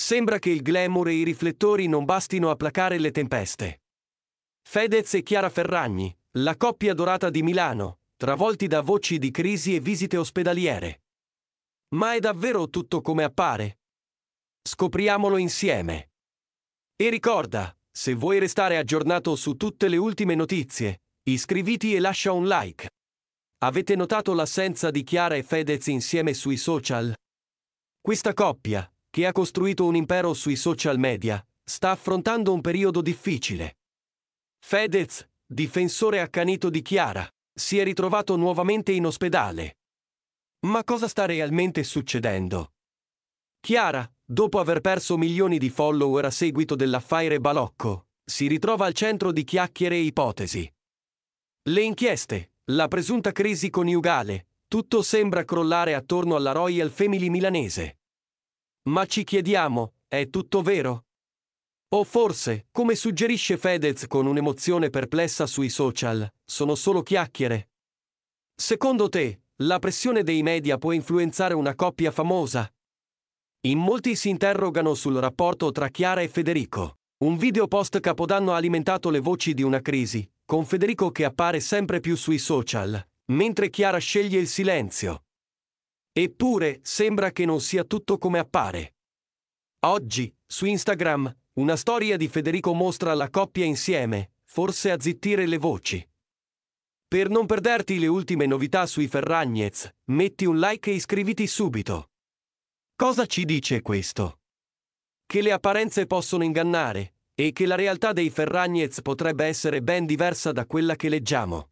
Sembra che il glamour e i riflettori non bastino a placare le tempeste. Fedez e Chiara Ferragni, la coppia dorata di Milano, travolti da voci di crisi e visite ospedaliere. Ma è davvero tutto come appare? Scopriamolo insieme. E ricorda, se vuoi restare aggiornato su tutte le ultime notizie, iscriviti e lascia un like. Avete notato l'assenza di Chiara e Fedez insieme sui social? Questa coppia, che ha costruito un impero sui social media, sta affrontando un periodo difficile. Fedez, difensore accanito di Chiara, si è ritrovato nuovamente in ospedale. Ma cosa sta realmente succedendo? Chiara, dopo aver perso milioni di follower a seguito dell'affare Balocco, si ritrova al centro di chiacchiere e ipotesi. Le inchieste, la presunta crisi coniugale, tutto sembra crollare attorno alla Royal Family milanese. Ma ci chiediamo, è tutto vero? O forse, come suggerisce Fedez con un'emozione perplessa sui social, sono solo chiacchiere. Secondo te, la pressione dei media può influenzare una coppia famosa? In molti si interrogano sul rapporto tra Chiara e Federico. Un video post Capodanno ha alimentato le voci di una crisi, con Federico che appare sempre più sui social, mentre Chiara sceglie il silenzio. Eppure, sembra che non sia tutto come appare. Oggi, su Instagram, una storia di Federico mostra la coppia insieme, forse a zittire le voci. Per non perderti le ultime novità sui Ferragnez, metti un like e iscriviti subito. Cosa ci dice questo? Che le apparenze possono ingannare, e che la realtà dei Ferragnez potrebbe essere ben diversa da quella che leggiamo.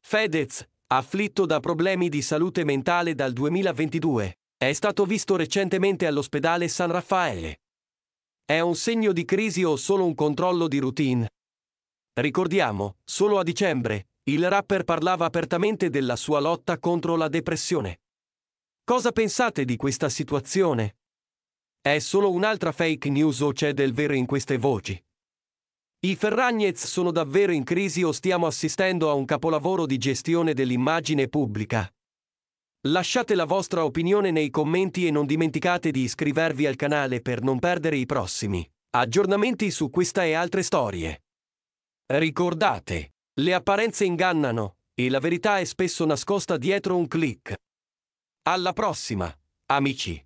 Fedez, afflitto da problemi di salute mentale dal 2022. È stato visto recentemente all'ospedale San Raffaele. È un segno di crisi o solo un controllo di routine? Ricordiamo, solo a dicembre, il rapper parlava apertamente della sua lotta contro la depressione. Cosa pensate di questa situazione? È solo un'altra fake news o c'è del vero in queste voci? I Ferragnez sono davvero in crisi o stiamo assistendo a un capolavoro di gestione dell'immagine pubblica? Lasciate la vostra opinione nei commenti e non dimenticate di iscrivervi al canale per non perdere i prossimi aggiornamenti su questa e altre storie. Ricordate, le apparenze ingannano e la verità è spesso nascosta dietro un clic. Alla prossima, amici!